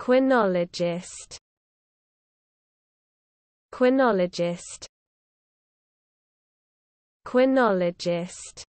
Quinologist Quinologist Quinologist